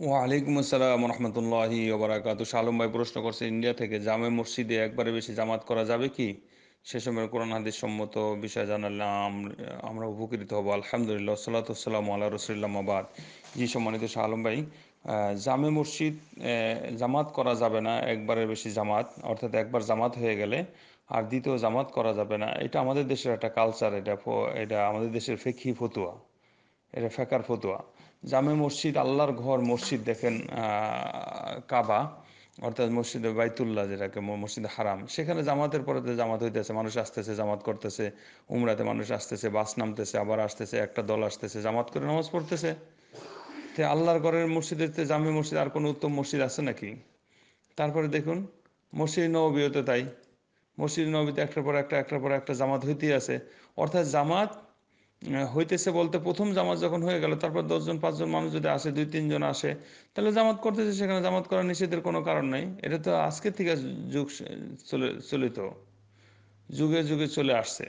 ওয়ালাইকুম আসসালাম রহমতুল্লাহি ওবরাকাত শালম ভাই প্রশ্ন করছে ইন্ডিয়া থেকে জামে মসজিদে একবারে বেশি জামাত করা যাবে কি সে সময় কোরআন হাদিস সম্মত বিষয় জানালে আমরা উপকৃত হব আলহামদুলিল্লাহ সাল্লাতাম আল্লাহ রসুল্লাম আবাদ জি সম্মানিত শালম ভাই জামে মসজিদ জামাত করা যাবে না একবারের বেশি জামাত অর্থাৎ একবার জামাত হয়ে গেলে আর দ্বিতীয় জামাত করা যাবে না এটা আমাদের দেশের একটা কালচার এটা এটা আমাদের দেশের ফেকি ফতুয়া এটা ফেকার ফতুয়া জামে মসজিদ আল্লাহর ঘর মসজিদ দেখেন কাবা অর্থাৎ মসজিদে বাইতুল্লাহ যেটাকে মসজিদে হারাম সেখানে জামাতের পরে জামাত হইতেছে মানুষ আসতেছে জামাত করতেছে উমরাতে মানুষ আসতেছে বাস নামতেছে আবার আসতেছে একটা দল আসতেছে জামাত করে নামাজ পড়তেছে তে আল্লাহর ঘরের মসজিদের জামে মসজিদ আর কোনো উত্তম মসজিদ আছে নাকি তারপরে দেখুন মসজিদ নবীও তো তাই মসজিদ নবীতে একটার পর একটা একটার পর একটা জামাত হইতেই আছে অর্থাৎ জামাত হইতেছে বলতে প্রথম জামাত যখন হয়ে গেল তারপর দশজন পাঁচজন মানুষ যদি আসে দুই তিনজন আসে তাহলে জামাত করতেছে সেখানে জামাত করার নিষেধের কোনো কারণ নাই এটা তো আজকের থেকে যুগ চলে চলিত যুগে যুগে চলে আসছে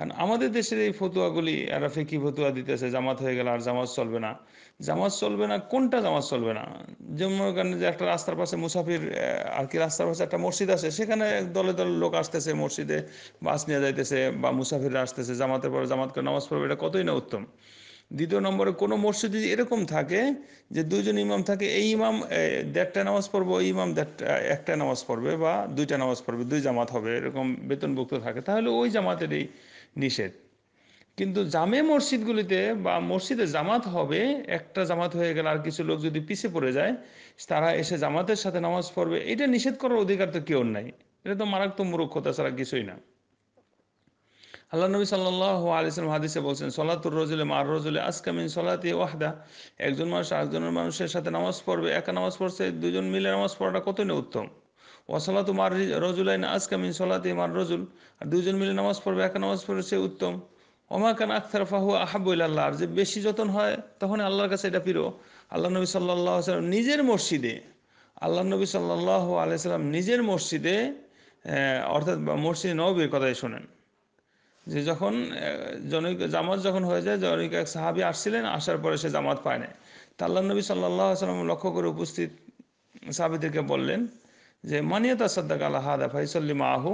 আর আমাদের দেশের এই ফতুয়াগুলি এরা ফেকি ফতুয়া দিতেছে জামাত হয়ে গেল আর জামাত চলবে না জামাত চলবে না কোনটা জামাত চলবে না যেমন যে একটা রাস্তার পাশে মুসাফির আর কি রাস্তার পাশে একটা মসজিদ আছে সেখানে দলে দলে লোক আসতেছে মসজিদে বাস নিয়ে যাইতেছে বা মুসাফিররা আসতেছে জামাতের পরে জামাত করে নামাজ পড়বে এটা কতই না উত্তম দ্বিতীয় নম্বরে কোনো মসজিদ যদি এরকম থাকে যে দুজন ইমাম থাকে এই ইমাম দেড়টা নামাজ পড়বো এই ইমাম দেড়টা একটা নামাজ পড়বে বা দুইটা নামাজ পড়বে দুই জামাত হবে এরকম বেতনভুক্ত থাকে তাহলে ওই জামাতেরই নিষেধ কিন্তু জামে মসজিদগুলিতে বা মসজিদে জামাত হবে একটা জামাত হয়ে গেলে আর কিছু লোক যদি পিছিয়ে পড়ে যায় তারা এসে জামাতের সাথে নামাজ পড়বে এটা নিষেধ করার অধিকার তো কেউ নাই এটা তো মারাত্মক মূর্খতা ছাড়া কিছুই না আল্লাহ নবী সাল্লাহ আলিয়াল্লাম হাদিসে বলছেন সলাতুর রজুলে মার রজুলে আসকামিন সলাতি ওয়াহদা একজন মানুষ আরেকজনের মানুষের সাথে নামাজ পড়বে একা নামাজ পড়ছে দুজন মিলে নামাজ পড়াটা কতই না উত্তম ওসলা তোমার রজুলাইন আজকা মিন সলাতে মার রজুল আর দুজন মিলে নামাজ পড়বে একা নামাজ পড়বে সে উত্তম ওমাকান আখতার ফাহু আহাবুল আল্লাহ আর যে বেশি যতন হয় তখন আল্লাহর কাছে এটা প্রিয় আল্লাহ নবী সাল্লাহ সাল্লাম নিজের মসজিদে আল্লাহ নবী সাল্লাহ আলাইসাল্লাম নিজের মসজিদে অর্থাৎ মসজিদ নবীর কথাই শোনেন যে যখন জনৈক জামাত যখন হয়ে যায় জনৈক এক সাহাবি আসছিলেন আসার পরে সে জামাত পায় না তা আল্লাহ নবী সাল্লাহ সাল্লাম লক্ষ্য করে উপস্থিত সাহাবিদেরকে বললেন যে মানিয়তা সদ্দাক আল্লাহ হাদা ফাইসল্লিমা আহু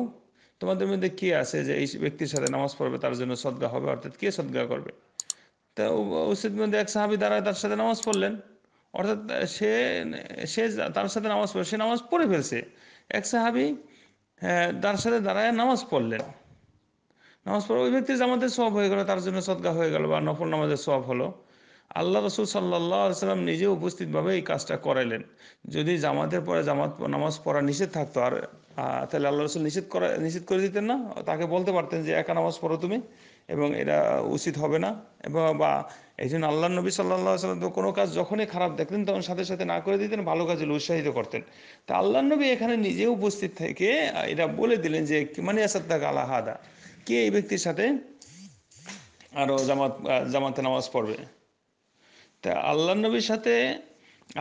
তোমাদের মধ্যে কি আছে যে এই ব্যক্তির সাথে নামাজ পড়বে তার জন্য সদ্গা হবে অর্থাৎ কে সদ্গা করবে তা উচিত মধ্যে এক সাহাবি দ্বারা তার সাথে নামাজ পড়লেন অর্থাৎ সে সে তার সাথে নামাজ পড়ে সে নামাজ পড়ে ফেলছে এক সাহাবি তার সাথে দাঁড়ায় নামাজ পড়লেন নামাজ পড়ে ওই ব্যক্তির জামাতের সব হয়ে গেল তার জন্য সদ্গা হয়ে গেল বা নফল নামাজের সব হলো আল্লাহ রসুল সাল্লাহ সাল্লাম নিজে উপস্থিতভাবে এই কাজটা করাইলেন যদি জামাতের পরে জামাত নামাজ পড়া নিষেধ থাকতো আর তাহলে আল্লাহ রসুল নিষেধ করা নিষেধ করে দিতেন না তাকে বলতে পারতেন যে একা নামাজ পড়ো তুমি এবং এটা উচিত হবে না এবং বা এই জন্য আল্লাহ নবী সাল্লাহ সাল্লাম কোনো কাজ যখনই খারাপ দেখতেন তখন সাথে সাথে না করে দিতেন ভালো কাজে উৎসাহিত করতেন তা আল্লাহ নবী এখানে নিজে উপস্থিত থেকে এটা বলে দিলেন যে মানে আসাদ্দাক আল্লাহ হাদা কে এই ব্যক্তির সাথে আরও জামাত জামাতে নামাজ পড়বে তা আল্লাহ নবীর সাথে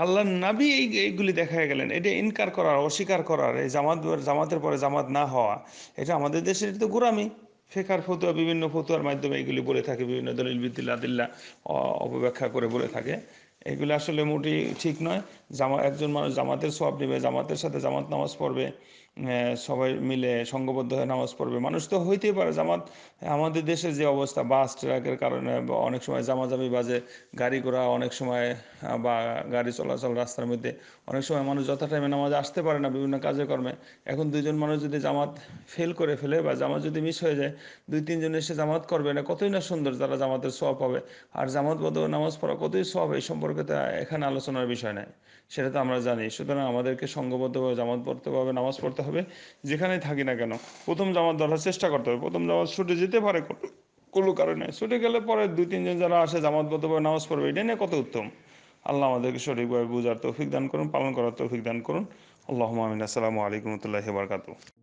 আল্লাহ নাবি এই এইগুলি দেখা গেলেন এটা ইনকার করার অস্বীকার করার এই জামাত জামাতের পরে জামাত না হওয়া এটা আমাদের দেশের তো গোড়ামি ফেকার ফতুয়া বিভিন্ন ফতুয়ার মাধ্যমে এগুলি বলে থাকে বিভিন্ন দলিল বিদ্দিল্লা অপব্যাখ্যা করে বলে থাকে এগুলো আসলে মোটেই ঠিক নয় জামা একজন মানুষ জামাতের সব নেবে জামাতের সাথে জামাত নামাজ পড়বে সবাই মিলে সংঘবদ্ধ হয়ে নামাজ পড়বে মানুষ তো হইতেই পারে জামাত আমাদের দেশের যে অবস্থা বাস ট্রাকের কারণে অনেক সময় জামাজামি বাজে গাড়ি ঘোড়া অনেক সময় বা গাড়ি চলাচল রাস্তার মধ্যে অনেক সময় মানুষ যথা টাইমে নামাজে আসতে পারে না বিভিন্ন কাজে কর্মে এখন দুজন মানুষ যদি জামাত ফেল করে ফেলে বা জামাত যদি মিস হয়ে যায় দুই তিনজন এসে জামাত করবে না কতই না সুন্দর তারা জামাতের সব হবে আর বদ নামাজ পড়া কতই সব এই সম্পর্কে তো এখানে আলোচনার বিষয় নাই সেটা তো আমরা জানি সুতরাং আমাদেরকে সংঘবদ্ধভাবে জামাত পড়তে হবে নামাজ পড়তে হবে যেখানে থাকি না কেন প্রথম জামাত ধরার চেষ্টা করতে হবে প্রথম জামাত ছুটে যেতে পারে কোনো কারণে ছুটে গেলে পরে দুই তিনজন যারা আসে জামাত বলতে পারে নামাজ পড়বে এটা নিয়ে কত উত্তম আল্লাহ আমাদেরকে সঠিকভাবে বোঝার তৌফিক দান করুন পালন করার তৌফিক দান করুন আল্লাহ আমিন আসসালামু আলাইকুম রহমতুল্লাহ